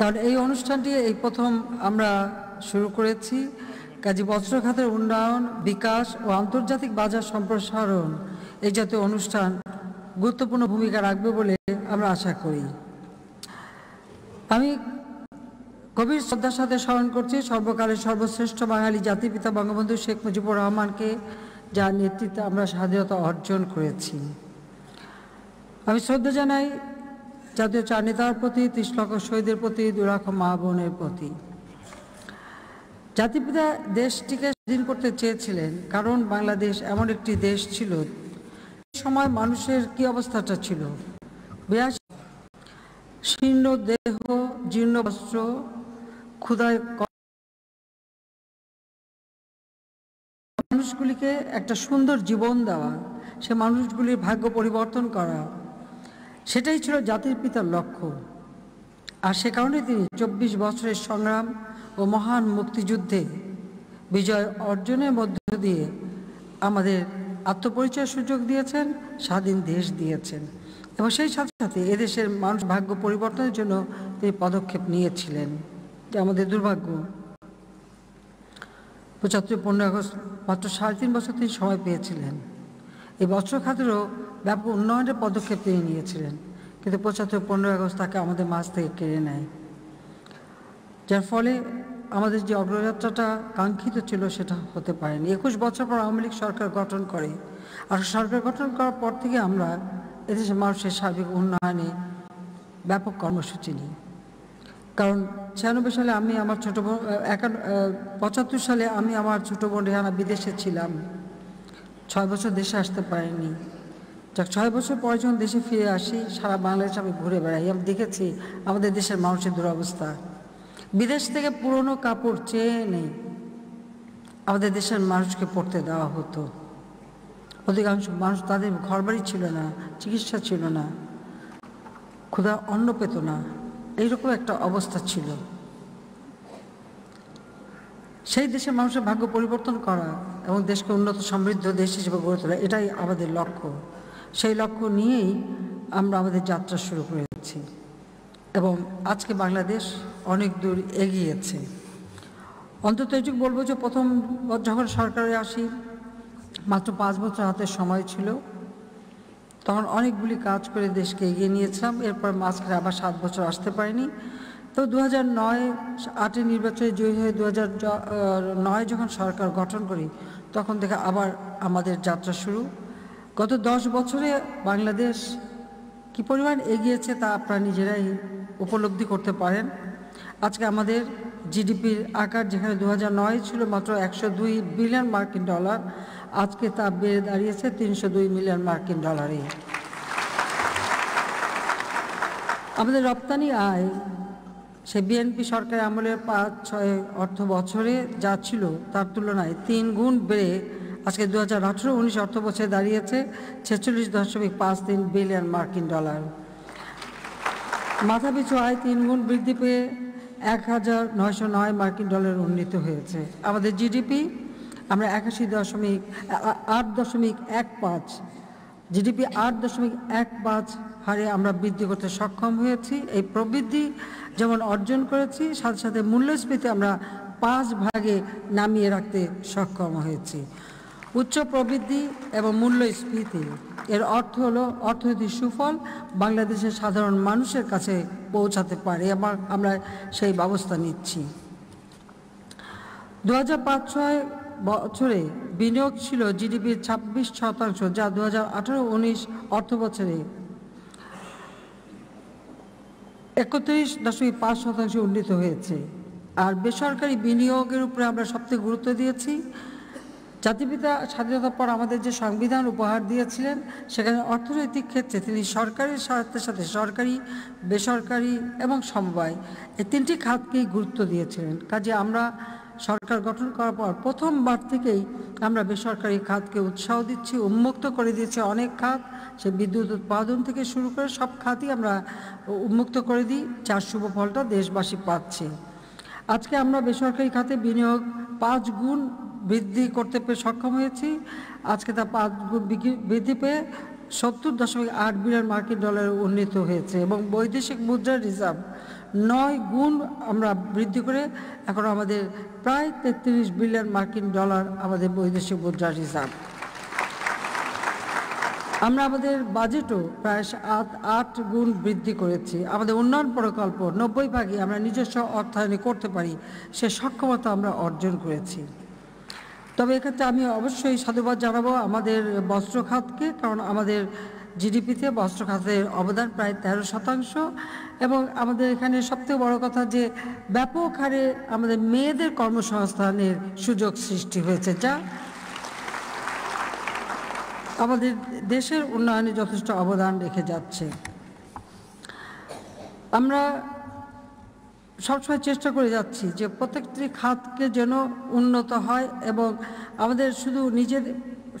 কারণ এই অনুষ্ঠানটি এই প্রথম আমরা শুরু করেছি কাজী বস্ত্র খাতের উন্নয়ন বিকাশ ও আন্তর্জাতিক বাজার সম্প্রসারণ এই জাতীয় অনুষ্ঠান গুরুত্বপূর্ণ ভূমিকা রাখবে বলে আমরা আশা করি আমি কবির শ্রদ্ধার সাথে স্মরণ করছি সর্বকালের সর্বশ্রেষ্ঠ বাঙালি জাতিপিতা বঙ্গবন্ধু শেখ মুজিবুর রহমানকে যার নেতৃত্বে আমরা স্বাধীনতা অর্জন করেছি আমি শ্রদ্ধা জানাই জাতীয় চার নেতার প্রতি ত্রিশ লক্ষ শহীদের প্রতি দু লক্ষ মা বোনের প্রতি জাতিপিতা দেশটিকে স্বাধীন করতে চেয়েছিলেন কারণ বাংলাদেশ এমন একটি দেশ ছিল সময় মানুষের কি অবস্থাটা ছিল শীর্ণ দেহ জীর্ণ বস্ত্র ক্ষুদায় মানুষগুলিকে একটা সুন্দর জীবন দেওয়া সে মানুষগুলির ভাগ্য পরিবর্তন করা সেটাই ছিল জাতির পিতার লক্ষ্য আর সে কারণে তিনি চব্বিশ বছরের সংগ্রাম ও মহান মুক্তিযুদ্ধে বিজয় অর্জনের মধ্য দিয়ে আমাদের আত্মপরিচয়ের সুযোগ দিয়েছেন স্বাধীন দেশ দিয়েছেন এবং সেই সাথে সাথে এদেশের মানুষ ভাগ্য পরিবর্তনের জন্য তিনি পদক্ষেপ নিয়েছিলেন যে আমাদের দুর্ভাগ্য পঁচাত্তর পনেরো আগস্ট মাত্র সাড়ে তিন বছর তিনি সময় পেয়েছিলেন এই বছর খাতেরও ব্যাপক উন্নয়নের পদক্ষেপ তিনি নিয়েছিলেন কিন্তু পঁচাত্তর পনেরো আগস্ট তাকে আমাদের মাছ থেকে কেড়ে নেয় যার ফলে আমাদের যে অগ্রযাত্রাটা কাঙ্ক্ষিত ছিল সেটা হতে পারেনি একুশ বছর পর আওয়ামী লীগ সরকার গঠন করে আর সরকার গঠন করার পর থেকে আমরা এদেশের মানুষের সার্বিক উন্নয়নে ব্যাপক কর্মসূচি নিই কারণ ছিয়ানব্বই সালে আমি আমার ছোটো বোন একান্ন পঁচাত্তর সালে আমি আমার ছোটো বোন রেহানা বিদেশে ছিলাম ছয় বছর দেশে আসতে পারিনি যাক ছয় বছর পর যখন দেশে ফিরে আসি সারা বাংলাদেশ আমি ঘুরে বেড়াই আমি দেখেছি আমাদের দেশের মানুষের দুরবস্থা বিদেশ থেকে পুরনো কাপড় চেয়ে নেই আমাদের দেশের মানুষকে পড়তে দেওয়া হতো অধিকাংশ মানুষ তাদের ঘরবাড়ি ছিল না চিকিৎসা ছিল না ক্ষুধা অন্ন পেত না এইরকম একটা অবস্থা ছিল সেই দেশের মানুষের ভাগ্য পরিবর্তন করা এবং দেশকে উন্নত সমৃদ্ধ দেশ হিসেবে গড়ে তোলা এটাই আমাদের লক্ষ্য সেই লক্ষ্য নিয়েই আমরা আমাদের যাত্রা শুরু করেছি এবং আজকে বাংলাদেশ অনেক দূর এগিয়েছে অন্তত এটুকু বলবো যে প্রথম যখন সরকারে আসি মাত্র পাঁচ বছর হাতে সময় ছিল তখন অনেকগুলি কাজ করে দেশকে এগিয়ে নিয়েছিলাম এরপর মাঝখানে আবার সাত বছর আসতে পারিনি তো দু হাজার নয় আটে নির্বাচনে জয়ী হয়ে দু হাজার নয় যখন সরকার গঠন করি তখন থেকে আবার আমাদের যাত্রা শুরু গত দশ বছরে বাংলাদেশ কি পরিমাণ এগিয়েছে তা আপনারা নিজেরাই উপলব্ধি করতে পারেন আজকে আমাদের জিডিপির আকার যেখানে দু নয় ছিল মাত্র একশো দুই বিলিয়ন মার্কিন ডলার আজকে তা বেড়ে দাঁড়িয়েছে তিনশো দুই মিলিয়ন মার্কিন ডলারে আমাদের রপ্তানি আয় সে বিএনপি সরকারের আমলের পাঁচ ছয় অর্থ বছরে যা ছিল তার তুলনায় তিন গুণ বেড়ে আজকে দু হাজার আঠেরো উনিশ অর্থ বছরে দাঁড়িয়েছে ছেচল্লিশ দশমিক পাঁচ তিন বিলিয়ন মার্কিন ডলার মাথাপিছু আয় তিন গুণ বৃদ্ধি পেয়ে এক হাজার নয়শো নয় মার্কিন ডলার উন্নীত হয়েছে আমাদের জিডিপি আমরা একাশি দশমিক আট দশমিক এক পাঁচ জিডিপি আট দশমিক এক পাঁচ হারে আমরা বৃদ্ধি করতে সক্ষম হয়েছি এই প্রবৃদ্ধি যেমন অর্জন করেছি সাথে সাথে মূল্যস্ফীতি আমরা পাঁচ ভাগে নামিয়ে রাখতে সক্ষম হয়েছি উচ্চ প্রবৃদ্ধি এবং মূল্যস্ফীতি এর অর্থ হলো অর্থনীতির সুফল বাংলাদেশের সাধারণ মানুষের কাছে পৌঁছাতে পারে এবং আমরা সেই ব্যবস্থা নিচ্ছি দু হাজার পাঁচ ছয় বছরে বিনিয়োগ ছিল জিডিপির ছাব্বিশ শতাংশ যা দু হাজার আঠারো উনিশ অর্থ বছরে একত্রিশ দশমিক পাঁচ শতাংশে উন্নীত হয়েছে আর বেসরকারি বিনিয়োগের উপরে আমরা সবথেকে গুরুত্ব দিয়েছি জাতিপিতা স্বাধীনতার পর আমাদের যে সংবিধান উপহার দিয়েছিলেন সেখানে অর্থনৈতিক ক্ষেত্রে তিনি সরকারি স্বার্থের সাথে সরকারি বেসরকারি এবং সমবায় এই তিনটি খাতকেই গুরুত্ব দিয়েছিলেন কাজে আমরা সরকার গঠন করার পর প্রথমবার থেকেই আমরা বেসরকারি খাতকে উৎসাহ দিচ্ছি উন্মুক্ত করে দিয়েছি অনেক খাত সে বিদ্যুৎ উৎপাদন থেকে শুরু করে সব খাতই আমরা উন্মুক্ত করে দিই যার শুভ ফলটা দেশবাসী পাচ্ছে আজকে আমরা বেসরকারি খাতে বিনিয়োগ পাঁচ গুণ বৃদ্ধি করতে পেরে সক্ষম হয়েছি আজকে তা পাঁচ গুণ বৃদ্ধি পেয়ে সত্তর দশমিক আট বিলিয়ন মার্কিন ডলারে উন্নীত হয়েছে এবং বৈদেশিক মুদ্রার রিজার্ভ নয় গুণ আমরা বৃদ্ধি করে এখন আমাদের প্রায় তেত্রিশ বিলিয়ন মার্কিন ডলার আমাদের বৈদেশিক মুদ্রার রিজার্ভ আমরা আমাদের বাজেটও প্রায় আট আট গুণ বৃদ্ধি করেছি আমাদের উন্নয়ন প্রকল্প নব্বই ভাগই আমরা নিজস্ব অর্থায়নে করতে পারি সে সক্ষমতা আমরা অর্জন করেছি তবে এক্ষেত্রে আমি অবশ্যই সাধুবাদ জানাবো আমাদের বস্ত্র খাতকে কারণ আমাদের জিডিপিতে বস্ত্র খাতের অবদান প্রায় ১৩ শতাংশ এবং আমাদের এখানে সবথেকে বড় কথা যে ব্যাপক হারে আমাদের মেয়েদের কর্মসংস্থানের সুযোগ সৃষ্টি হয়েছে যা আমাদের দেশের উন্নয়নে যথেষ্ট অবদান রেখে যাচ্ছে আমরা সবসময় চেষ্টা করে যাচ্ছি যে প্রত্যেকটি খাতকে যেন উন্নত হয় এবং আমাদের শুধু নিজের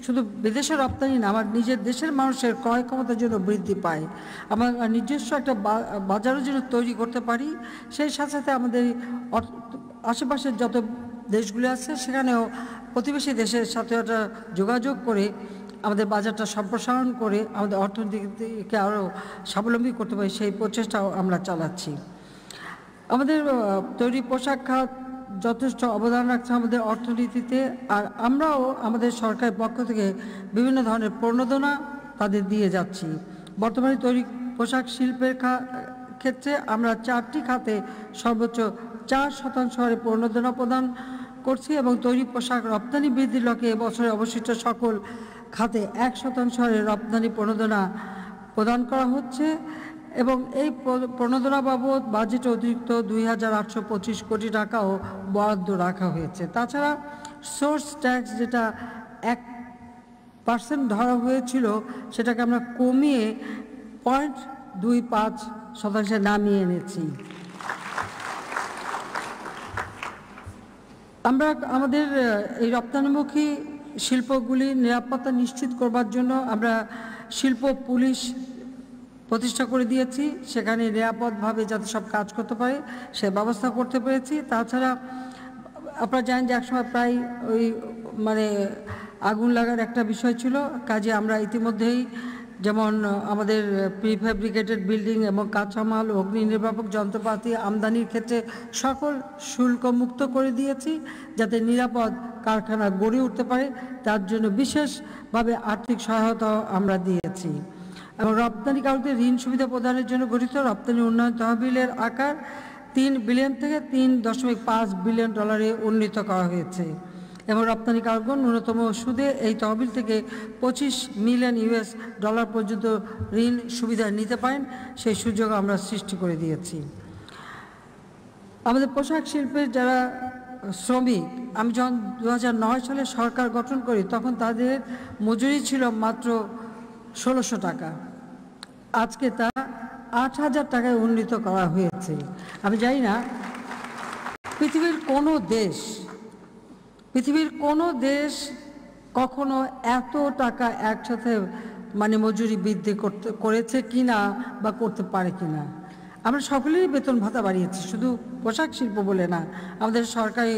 শুধু বিদেশের রপ্তানি না আমার নিজের দেশের মানুষের ক্রয় ক্ষমতা যেন বৃদ্ধি পায় আমার নিজস্ব একটা বাজারও যেন তৈরি করতে পারি সেই সাথে সাথে আমাদের আশেপাশের যত দেশগুলি আছে সেখানেও প্রতিবেশী দেশের সাথে একটা যোগাযোগ করে আমাদের বাজারটা সম্প্রসারণ করে আমাদের অর্থনীতিকে আরও স্বাবলম্বী করতে পারি সেই প্রচেষ্টাও আমরা চালাচ্ছি আমাদের তৈরি পোশাক খাত যথেষ্ট অবদান রাখছে আমাদের অর্থনীতিতে আর আমরাও আমাদের সরকারের পক্ষ থেকে বিভিন্ন ধরনের প্রণোদনা তাদের দিয়ে যাচ্ছি বর্তমানে তৈরি পোশাক শিল্পের ক্ষেত্রে আমরা চারটি খাতে সর্বোচ্চ চার শতাংশ হারে প্রণোদনা প্রদান করছি এবং তৈরি পোশাক রপ্তানি বৃদ্ধির লক্ষ্যে এবছরে অবশিষ্ট সকল খাতে এক শতাংশ হারে রপ্তানি প্রণোদনা প্রদান করা হচ্ছে এবং এই প্রণোদনা বাবদ বাজেটে অতিরিক্ত দুই কোটি টাকাও বরাদ্দ রাখা হয়েছে তাছাড়া সোর্স ট্যাক্স যেটা এক পার্সেন্ট ধরা হয়েছিল সেটাকে আমরা কমিয়ে পয়েন্ট দুই পাঁচ শতাংশে নামিয়ে এনেছি আমরা আমাদের এই রপ্তানিমুখী শিল্পগুলি নিরাপত্তা নিশ্চিত করবার জন্য আমরা শিল্প পুলিশ প্রতিষ্ঠা করে দিয়েছি সেখানে নিরাপদভাবে যাতে সব কাজ করতে পারে সে ব্যবস্থা করতে পেরেছি তাছাড়া আপনারা জানেন যে একসময় প্রায় ওই মানে আগুন লাগার একটা বিষয় ছিল কাজে আমরা ইতিমধ্যেই যেমন আমাদের প্রিফেব্রিকেটেড বিল্ডিং এবং কাঁচামাল অগ্নি নির্বাপক যন্ত্রপাতি আমদানির ক্ষেত্রে সকল শুল্ক মুক্ত করে দিয়েছি যাতে নিরাপদ কারখানা গড়ে উঠতে পারে তার জন্য বিশেষভাবে আর্থিক সহায়তা আমরা দিয়েছি এবং রপ্তানিকারকদের ঋণ সুবিধা প্রদানের জন্য গঠিত রপ্তানি উন্নয়ন তহবিলের আকার তিন বিলিয়ন থেকে তিন দশমিক পাঁচ বিলিয়ন ডলারে উন্নীত করা হয়েছে এবং রপ্তানিকারকগণ ন্যূনতম সুদে এই তহবিল থেকে পঁচিশ মিলিয়ন ইউএস ডলার পর্যন্ত ঋণ সুবিধা নিতে পারেন সেই সুযোগ আমরা সৃষ্টি করে দিয়েছি আমাদের পোশাক শিল্পের যারা শ্রমিক আমি যখন দু সালে সরকার গঠন করি তখন তাদের মজুরি ছিল মাত্র ষোলোশো টাকা আজকে তা আট হাজার টাকায় উন্নীত করা হয়েছে আমি জানি না পৃথিবীর কোনো দেশ পৃথিবীর কোনো দেশ কখনো এত টাকা একসাথে মানে মজুরি বৃদ্ধি করতে করেছে কি না বা করতে পারে কি না আমরা সকলেই বেতন ভাতা বাড়িয়েছি শুধু পোশাক শিল্প বলে না আমাদের সরকারি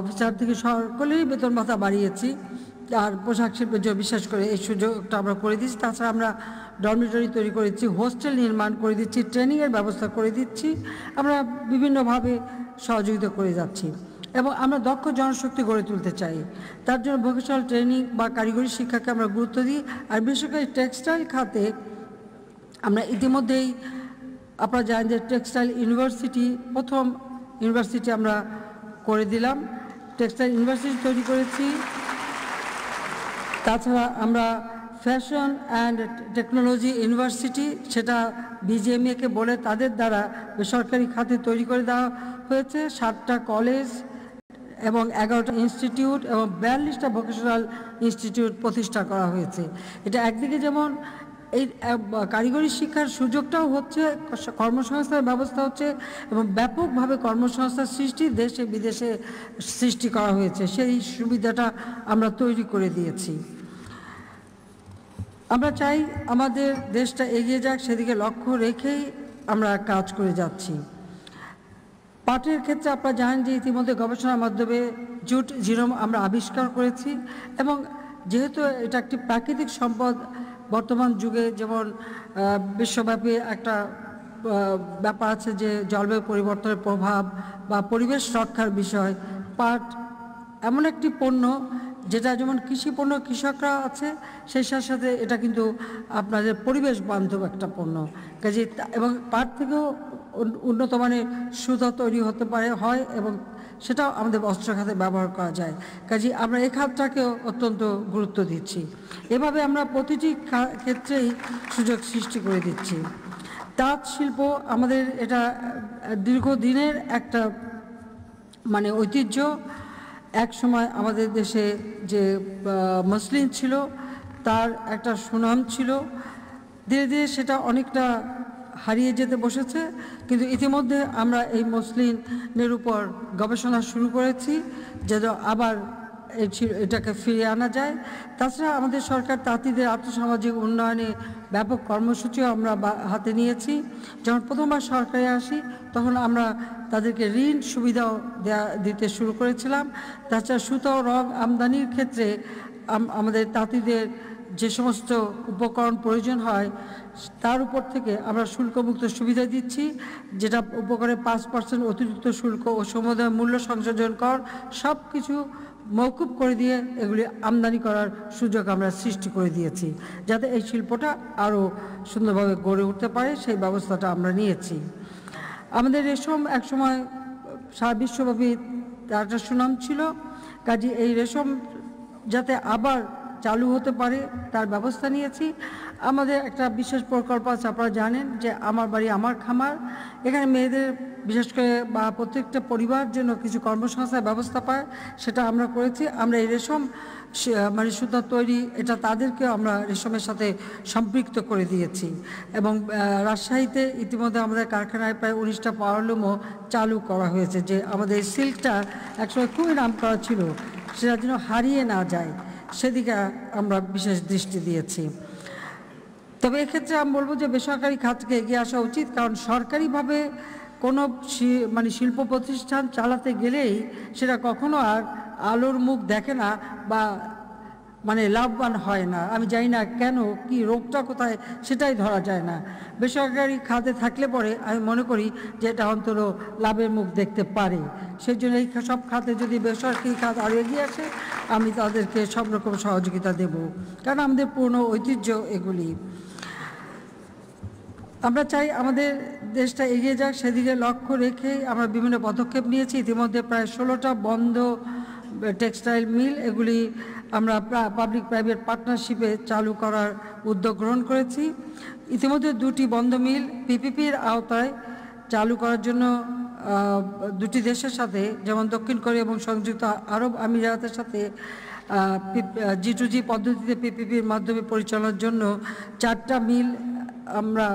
অফিসার থেকে সকলেই বেতন ভাতা বাড়িয়েছি আর পোশাক শিল্পে যে বিশ্বাস করে এই সুযোগটা আমরা করে দিচ্ছি তাছাড়া আমরা ডরমিটরি তৈরি করে দিচ্ছি হোস্টেল নির্মাণ করে দিচ্ছি ট্রেনিংয়ের ব্যবস্থা করে দিচ্ছি আমরা বিভিন্নভাবে সহযোগিতা করে যাচ্ছি এবং আমরা দক্ষ জনশক্তি গড়ে তুলতে চাই তার জন্য ভবিষ্যৎ ট্রেনিং বা কারিগরি শিক্ষাকে আমরা গুরুত্ব দিই আর বেসরকারি টেক্সটাইল খাতে আমরা ইতিমধ্যেই আপনারা জানেন যে টেক্সটাইল ইউনিভার্সিটি প্রথম ইউনিভার্সিটি আমরা করে দিলাম টেক্সটাইল ইউনিভার্সিটি তৈরি করেছি তাছাড়া আমরা ফ্যাশন অ্যান্ড টেকনোলজি ইউনিভার্সিটি সেটা বিজিএমএকে বলে তাদের দ্বারা বেসরকারি খাতে তৈরি করে দেওয়া হয়েছে সাতটা কলেজ এবং এগারোটা ইনস্টিটিউট এবং বিয়াল্লিশটা ভোকেশনাল ইনস্টিটিউট প্রতিষ্ঠা করা হয়েছে এটা একদিকে যেমন এই কারিগরি শিক্ষার সুযোগটাও হচ্ছে কর্মসংস্থানের ব্যবস্থা হচ্ছে এবং ব্যাপকভাবে কর্মসংস্থান সৃষ্টি দেশে বিদেশে সৃষ্টি করা হয়েছে সেই সুবিধাটা আমরা তৈরি করে দিয়েছি আমরা চাই আমাদের দেশটা এগিয়ে যাক সেদিকে লক্ষ্য রেখেই আমরা কাজ করে যাচ্ছি পাটের ক্ষেত্রে আপনারা জানেন যে ইতিমধ্যে গবেষণার মাধ্যমে জুট জিরোম আমরা আবিষ্কার করেছি এবং যেহেতু এটা একটি প্রাকৃতিক সম্পদ বর্তমান যুগে যেমন বিশ্বব্যাপী একটা ব্যাপার আছে যে জলবায়ু পরিবর্তনের প্রভাব বা পরিবেশ রক্ষার বিষয় পাট এমন একটি পণ্য যেটা যেমন কৃষি পণ্য কৃষকরা আছে সেই সাথে সাথে এটা কিন্তু আপনাদের পরিবেশ বান্ধব একটা পণ্য কাজে এবং পাট থেকেও উন্নত মানের সুতা তৈরি হতে পারে হয় এবং সেটাও আমাদের অস্ত্র খাতে ব্যবহার করা যায় কাজে আমরা এই খাতটাকেও অত্যন্ত গুরুত্ব দিচ্ছি এভাবে আমরা প্রতিটি ক্ষেত্রেই সুযোগ সৃষ্টি করে দিচ্ছি তাঁত শিল্প আমাদের এটা দীর্ঘদিনের একটা মানে ঐতিহ্য এক সময় আমাদের দেশে যে মুসলিম ছিল তার একটা সুনাম ছিল ধীরে ধীরে সেটা অনেকটা হারিয়ে যেতে বসেছে কিন্তু ইতিমধ্যে আমরা এই মুসলিমের উপর গবেষণা শুরু করেছি যেন আবার এটাকে ফিরিয়ে আনা যায় তাছাড়া আমাদের সরকার তাঁতিদের আর্থসামাজিক উন্নয়নে ব্যাপক কর্মসূচিও আমরা হাতে নিয়েছি যখন প্রথমবার সরকারে আসি তখন আমরা তাদেরকে ঋণ সুবিধাও দেয়া দিতে শুরু করেছিলাম তাছাড়া সুতো রং আমদানির ক্ষেত্রে আমাদের তাঁতিদের যে সমস্ত উপকরণ প্রয়োজন হয় তার উপর থেকে আমরা শুল্কমুক্ত সুবিধা দিচ্ছি যেটা উপকরণে পাঁচ পার্সেন্ট অতিরিক্ত শুল্ক ও সমুদায় মূল্য সংযোজন কর সব কিছু মৌকুব করে দিয়ে এগুলি আমদানি করার সুযোগ আমরা সৃষ্টি করে দিয়েছি যাতে এই শিল্পটা আরও সুন্দরভাবে গড়ে উঠতে পারে সেই ব্যবস্থাটা আমরা নিয়েছি আমাদের রেশম একসময় সারা বিশ্বব্যাপী একটা সুনাম ছিল কাজে এই রেশম যাতে আবার চালু হতে পারে তার ব্যবস্থা নিয়েছি আমাদের একটা বিশেষ প্রকল্প আছে আপনারা জানেন যে আমার বাড়ি আমার খামার এখানে মেয়েদের বিশেষ করে বা প্রত্যেকটা পরিবার জন্য কিছু কর্মসংস্থার ব্যবস্থা পায় সেটা আমরা করেছি আমরা এই রেশম মানে সুতা তৈরি এটা তাদেরকে আমরা রেশমের সাথে সম্পৃক্ত করে দিয়েছি এবং রাজশাহীতে ইতিমধ্যে আমাদের কারখানায় প্রায় উনিশটা পাওয়ারলুমও চালু করা হয়েছে যে আমাদের সিল্কটা একসময় খুবই নাম করা ছিল সেটা যেন হারিয়ে না যায় সেদিকে আমরা বিশেষ দৃষ্টি দিয়েছি তবে এক্ষেত্রে আমি বলবো যে বেসরকারি খাতকে এগিয়ে আসা উচিত কারণ সরকারিভাবে কোনো মানে শিল্প প্রতিষ্ঠান চালাতে গেলেই সেটা কখনো আর আলোর মুখ দেখে না বা মানে লাভবান হয় না আমি জানি না কেন কি রোগটা কোথায় সেটাই ধরা যায় না বেসরকারি খাতে থাকলে পরে আমি মনে করি যে এটা অন্তত লাভের মুখ দেখতে পারে সেই জন্য এই সব খাতে যদি বেসরকারি খাত আরও এগিয়ে আসে আমি তাদেরকে সব রকম সহযোগিতা দেব কারণ আমাদের পূর্ণ ঐতিহ্য এগুলি আমরা চাই আমাদের দেশটা এগিয়ে যাক সেদিকে লক্ষ্য রেখে আমরা বিভিন্ন পদক্ষেপ নিয়েছি ইতিমধ্যে প্রায় ষোলোটা বন্ধ টেক্সটাইল মিল এগুলি আমরা পাবলিক প্রাইভেট পার্টনারশিপে চালু করার উদ্যোগ গ্রহণ করেছি ইতিমধ্যে দুটি বন্ধ মিল পিপিপির আওতায় চালু করার জন্য দুটি দেশের সাথে যেমন দক্ষিণ কোরিয়া এবং সংযুক্ত আরব আমিরাতের সাথে জি টু জি পদ্ধতিতে পিপিপির মাধ্যমে পরিচালনার জন্য চারটা মিল আমরা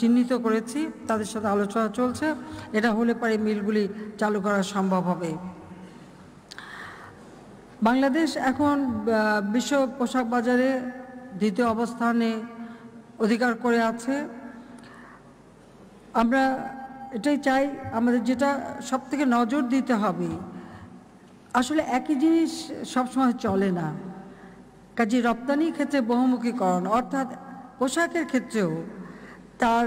চিহ্নিত করেছি তাদের সাথে আলোচনা চলছে এটা হলে পরে মিলগুলি চালু করা সম্ভব হবে বাংলাদেশ এখন বিশ্ব পোশাক বাজারে দ্বিতীয় অবস্থানে অধিকার করে আছে আমরা এটাই চাই আমাদের যেটা সব থেকে নজর দিতে হবে আসলে একই জিনিস সবসময় চলে না কাজে রপ্তানির ক্ষেত্রে বহুমুখীকরণ অর্থাৎ পোশাকের ক্ষেত্রেও তার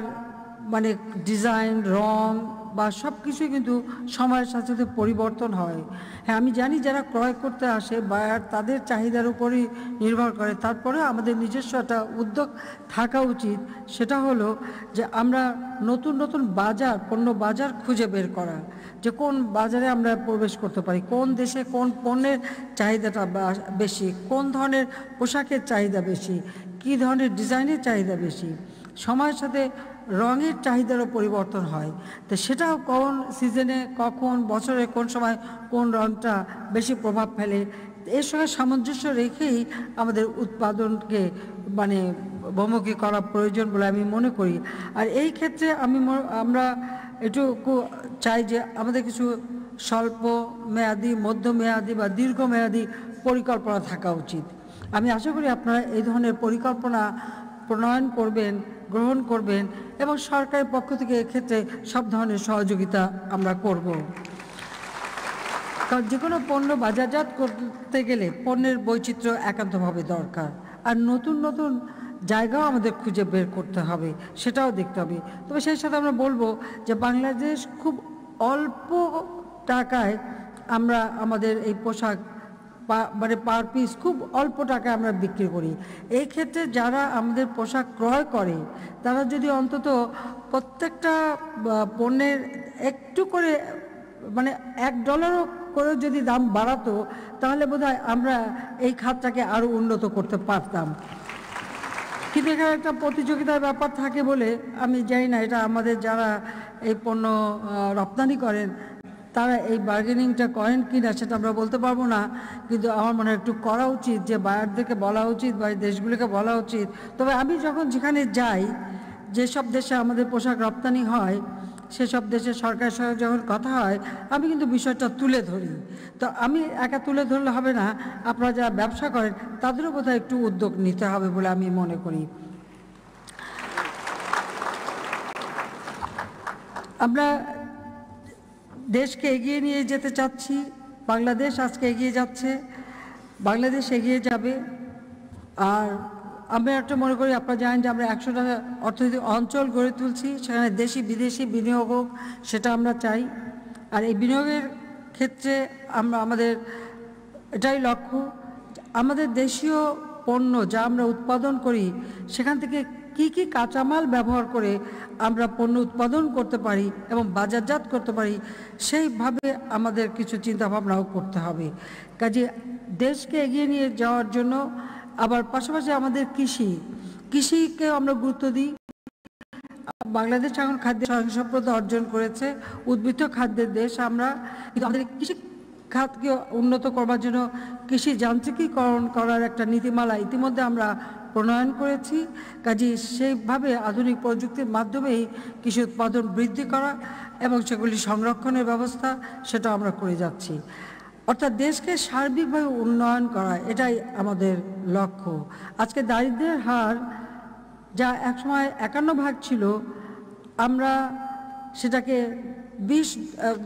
মানে ডিজাইন রং বা সব কিছুই কিন্তু সময়ের সাথে সাথে পরিবর্তন হয় হ্যাঁ আমি জানি যারা ক্রয় করতে আসে বা তাদের চাহিদার উপরই নির্ভর করে তারপরে আমাদের নিজস্ব একটা উদ্যোগ থাকা উচিত সেটা হলো যে আমরা নতুন নতুন বাজার পণ্য বাজার খুঁজে বের করা যে কোন বাজারে আমরা প্রবেশ করতে পারি কোন দেশে কোন পণ্যের চাহিদাটা বেশি কোন ধরনের পোশাকের চাহিদা বেশি কী ধরনের ডিজাইনের চাহিদা বেশি সময়ের সাথে রঙের চাহিদারও পরিবর্তন হয় তো সেটাও কোন সিজনে কখন বছরে কোন সময় কোন রঙটা বেশি প্রভাব ফেলে এর সঙ্গে সামঞ্জস্য রেখেই আমাদের উৎপাদনকে মানে ভমুখী করা প্রয়োজন বলে আমি মনে করি আর এই ক্ষেত্রে আমি আমরা একটু চাই যে আমাদের কিছু স্বল্প মেয়াদি মধ্যমেয়াদি বা দীর্ঘমেয়াদি পরিকল্পনা থাকা উচিত আমি আশা করি আপনারা এই ধরনের পরিকল্পনা প্রণয়ন করবেন গ্রহণ করবেন এবং সরকারের পক্ষ থেকে এক্ষেত্রে সব ধরনের সহযোগিতা আমরা করব কারণ যে কোনো পণ্য বাজারজাত করতে গেলে পণ্যের বৈচিত্র্য একান্তভাবে দরকার আর নতুন নতুন জায়গাও আমাদের খুঁজে বের করতে হবে সেটাও দেখতে হবে তবে সেই সাথে আমরা বলবো যে বাংলাদেশ খুব অল্প টাকায় আমরা আমাদের এই পোশাক মানে পার পিস খুব অল্প টাকায় আমরা বিক্রি করি এই ক্ষেত্রে যারা আমাদের পোশাক ক্রয় করে তারা যদি অন্তত প্রত্যেকটা পণ্যের একটু করে মানে এক ডলারও করে যদি দাম বাড়াতো তাহলে বোধহয় আমরা এই খাতটাকে আরও উন্নত করতে পারতাম কিন্তু এখানে একটা প্রতিযোগিতার ব্যাপার থাকে বলে আমি জানি না এটা আমাদের যারা এই পণ্য রপ্তানি করেন তারা এই বার্গেনিংটা করেন কি না সেটা আমরা বলতে পারবো না কিন্তু আমার মনে একটু করা উচিত যে বায়ারদেরকে বলা উচিত বা দেশগুলিকে বলা উচিত তবে আমি যখন যেখানে যাই যেসব দেশে আমাদের পোশাক রপ্তানি হয় সেসব দেশের সরকারের সঙ্গে যখন কথা হয় আমি কিন্তু বিষয়টা তুলে ধরি তো আমি একা তুলে ধরলে হবে না আপনারা যারা ব্যবসা করেন তাদেরও বোধহয় একটু উদ্যোগ নিতে হবে বলে আমি মনে করি আমরা দেশকে এগিয়ে নিয়ে যেতে চাচ্ছি বাংলাদেশ আজকে এগিয়ে যাচ্ছে বাংলাদেশ এগিয়ে যাবে আর আমি একটা মনে করি আপনারা জানেন যে আমরা একশোটা অর্থনৈতিক অঞ্চল গড়ে তুলছি সেখানে দেশি বিদেশি বিনিয়োগ হোক সেটা আমরা চাই আর এই বিনিয়োগের ক্ষেত্রে আমরা আমাদের এটাই লক্ষ্য আমাদের দেশীয় পণ্য যা আমরা উৎপাদন করি সেখান থেকে কি কি কাঁচামাল ব্যবহার করে আমরা পণ্য উৎপাদন করতে পারি এবং বাজারজাত করতে পারি সেইভাবে আমাদের কিছু চিন্তাভাবনাও করতে হবে কাজে দেশকে এগিয়ে নিয়ে যাওয়ার জন্য আবার পাশাপাশি আমাদের কৃষি কৃষিকে আমরা গুরুত্ব দিই বাংলাদেশ এখন খাদ্য স্বয়ংসম্পদা অর্জন করেছে উদ্বৃত্ত খাদ্যের দেশ আমরা কিন্তু আমাদের কৃষি খাতকে উন্নত করবার জন্য কৃষি যান্ত্রিকীকরণ করার একটা নীতিমালা ইতিমধ্যে আমরা প্রণয়ন করেছি কাজে সেইভাবে আধুনিক প্রযুক্তির মাধ্যমেই কৃষি উৎপাদন বৃদ্ধি করা এবং সেগুলি সংরক্ষণের ব্যবস্থা সেটা আমরা করে যাচ্ছি অর্থাৎ দেশকে সার্বিকভাবে উন্নয়ন করা এটাই আমাদের লক্ষ্য আজকে দারিদ্রের হার যা একসময় একান্ন ভাগ ছিল আমরা সেটাকে বিশ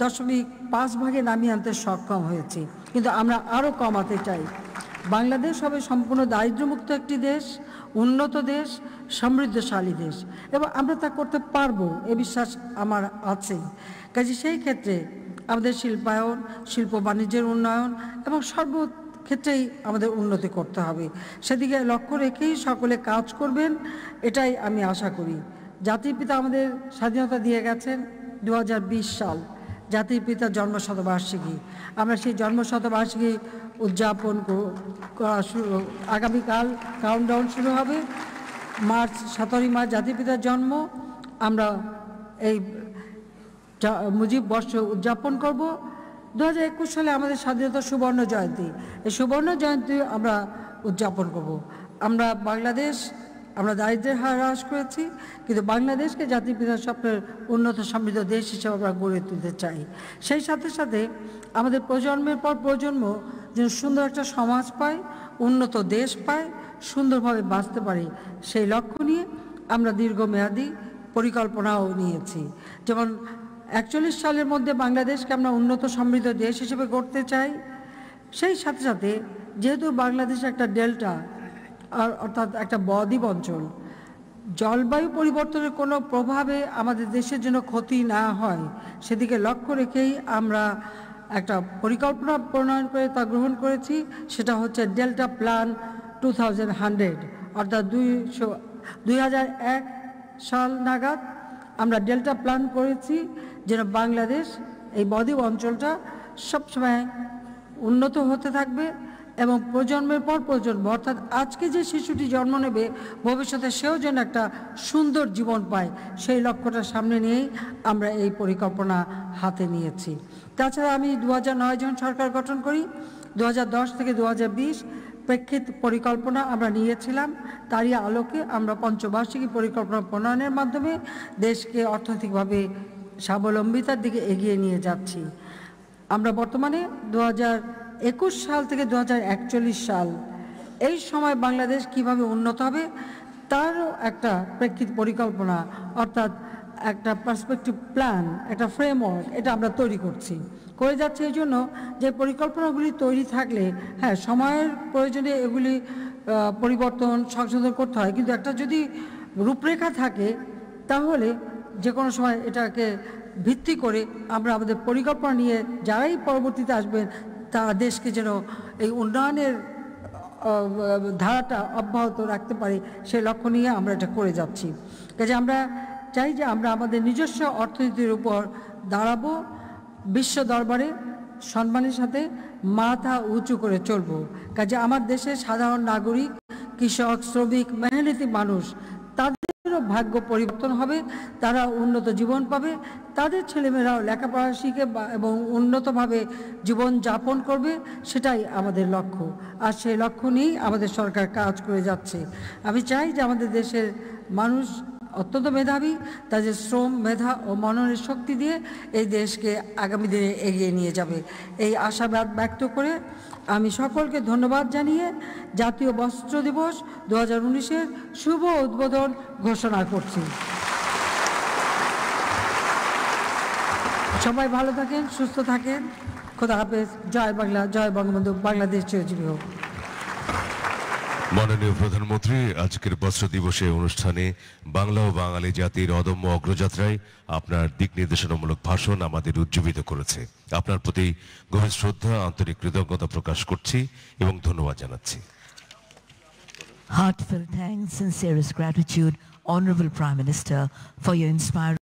দশমিক পাঁচ ভাগে নামিয়ে আনতে সক্ষম হয়েছি কিন্তু আমরা আরও কমাতে চাই বাংলাদেশ হবে সম্পূর্ণ দারিদ্রমুক্ত একটি দেশ উন্নত দেশ সমৃদ্ধশালী দেশ এবং আমরা তা করতে পারবো এ বিশ্বাস আমার আছে কাজে সেই ক্ষেত্রে আমাদের শিল্পায়ন শিল্প বাণিজ্যের উন্নয়ন এবং সর্ব ক্ষেত্রেই আমাদের উন্নতি করতে হবে সেদিকে লক্ষ্য রেখেই সকলে কাজ করবেন এটাই আমি আশা করি জাতির পিতা আমাদের স্বাধীনতা দিয়ে গেছেন দু সাল জাতির পিতার জন্ম শতবার্ষিকী আমরা সেই জন্ম শতবার্ষিকী উদযাপন করা শুরু আগামীকাল কাউন্টডাউন শুরু হবে মার্চ সতেরোই মার্চ জাতির পিতার জন্ম আমরা এই মুজিব বর্ষ উদযাপন করব দু সালে আমাদের স্বাধীনতা সুবর্ণ জয়ন্তী এই সুবর্ণ জয়ন্তী আমরা উদযাপন করব আমরা বাংলাদেশ আমরা দারিদ্রের হার হ্রাস করেছি কিন্তু বাংলাদেশকে জাতির পিতার স্বপ্নের উন্নত সমৃদ্ধ দেশ হিসেবে আমরা গড়ে তুলতে চাই সেই সাথে সাথে আমাদের প্রজন্মের পর প্রজন্ম যেন সুন্দর একটা সমাজ পায় উন্নত দেশ পায় সুন্দরভাবে বাঁচতে পারি সেই লক্ষ্য নিয়ে আমরা দীর্ঘমেয়াদী পরিকল্পনাও নিয়েছি যেমন একচল্লিশ সালের মধ্যে বাংলাদেশকে আমরা উন্নত সমৃদ্ধ দেশ হিসেবে গড়তে চাই সেই সাথে সাথে যেহেতু বাংলাদেশ একটা ডেল্টা অর্থাৎ একটা বদ্বীপ অঞ্চল জলবায়ু পরিবর্তনের কোনো প্রভাবে আমাদের দেশের জন্য ক্ষতি না হয় সেদিকে লক্ষ্য রেখেই আমরা একটা পরিকল্পনা প্রণয়ন করে তা গ্রহণ করেছি সেটা হচ্ছে delta plan two thousand hundred অর্থাৎ দুইশো দুই হাজার এক সাল নাগাদ আমরা ডেল্টা প্ল্যান করেছি যেন বাংলাদেশ এই বদ্বীপ অঞ্চলটা সবসময় উন্নত হতে থাকবে এবং প্রজন্মের পর প্রজন্ম অর্থাৎ আজকে যে শিশুটি জন্ম নেবে ভবিষ্যতে সেও যেন একটা সুন্দর জীবন পায় সেই লক্ষ্যটা সামনে নিয়েই আমরা এই পরিকল্পনা হাতে নিয়েছি তাছাড়া আমি দু জন সরকার গঠন করি দু থেকে দু প্রেক্ষিত পরিকল্পনা আমরা নিয়েছিলাম তারই আলোকে আমরা পঞ্চবার্ষিকী পরিকল্পনা প্রণয়নের মাধ্যমে দেশকে অর্থনৈতিকভাবে স্বাবলম্বিতার দিকে এগিয়ে নিয়ে যাচ্ছি আমরা বর্তমানে দু একুশ সাল থেকে দু সাল এই সময় বাংলাদেশ কিভাবে উন্নত হবে তারও একটা প্রেক্ষিত পরিকল্পনা অর্থাৎ একটা পার্সপেক্টিভ প্ল্যান একটা ফ্রেমওয়ার্ক এটা আমরা তৈরি করছি করে যাচ্ছে এই জন্য যে পরিকল্পনাগুলি তৈরি থাকলে হ্যাঁ সময়ের প্রয়োজনে এগুলি পরিবর্তন সংশোধন করতে হয় কিন্তু একটা যদি রূপরেখা থাকে তাহলে যে কোনো সময় এটাকে ভিত্তি করে আমরা আমাদের পরিকল্পনা নিয়ে যারাই পরবর্তীতে আসবেন তারা দেশকে যেন এই উন্নয়নের ধারাটা অব্যাহত রাখতে পারি সেই লক্ষ্য নিয়ে আমরা এটা করে যাচ্ছি কাজে আমরা চাই যে আমরা আমাদের নিজস্ব অর্থনীতির উপর দাঁড়াবো বিশ্ব দরবারে সম্মানের সাথে মাথা উঁচু করে চলব কাজে আমার দেশের সাধারণ নাগরিক কৃষক শ্রমিক মেহনতি মানুষ তাদের ভাগ্য পরিবর্তন হবে তারা উন্নত জীবন পাবে তাদের ছেলেমেয়েরাও লেখাপড়া শিখে এবং উন্নতভাবে জীবন যাপন করবে সেটাই আমাদের লক্ষ্য আর সেই লক্ষ্য নিয়েই আমাদের সরকার কাজ করে যাচ্ছে আমি চাই যে আমাদের দেশের মানুষ অত্যন্ত মেধাবী তাদের শ্রম মেধা ও মননের শক্তি দিয়ে এই দেশকে আগামী দিনে এগিয়ে নিয়ে যাবে এই আশাবাদ ব্যক্ত করে আমি সকলকে ধন্যবাদ জানিয়ে জাতীয় বস্ত্র দিবস দু হাজার শুভ উদ্বোধন ঘোষণা করছি সবাই ভালো থাকেন সুস্থ থাকেন খোদা হাফেজ জয় বাংলা জয় বঙ্গবন্ধু বাংলাদেশ চিরজীবী হোক মাননীয় প্রধানমন্ত্রী আজকের বস্ত্র দিবসে অনুষ্ঠানে বাংলা ও বাঙালি জাতির অদম্য অগ্রযাত্রায় আপনার দিক নির্দেশনামূলক ভাষণ আমাদের উজ্জীবিত করেছে আপনার প্রতি গভীর শ্রদ্ধা আন্তরিক কৃতজ্ঞতা প্রকাশ করছি এবং ধন্যবাদ জানাচ্ছি